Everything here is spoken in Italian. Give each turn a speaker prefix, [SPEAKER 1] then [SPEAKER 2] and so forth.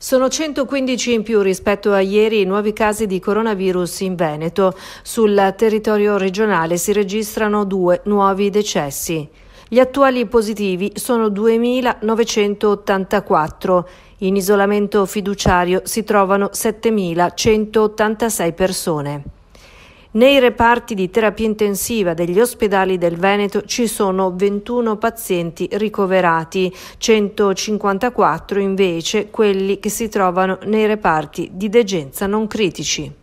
[SPEAKER 1] Sono 115 in più rispetto a ieri i nuovi casi di coronavirus in Veneto. Sul territorio regionale si registrano due nuovi decessi. Gli attuali positivi sono 2.984. In isolamento fiduciario si trovano 7.186 persone. Nei reparti di terapia intensiva degli ospedali del Veneto ci sono 21 pazienti ricoverati, 154 invece quelli che si trovano nei reparti di degenza non critici.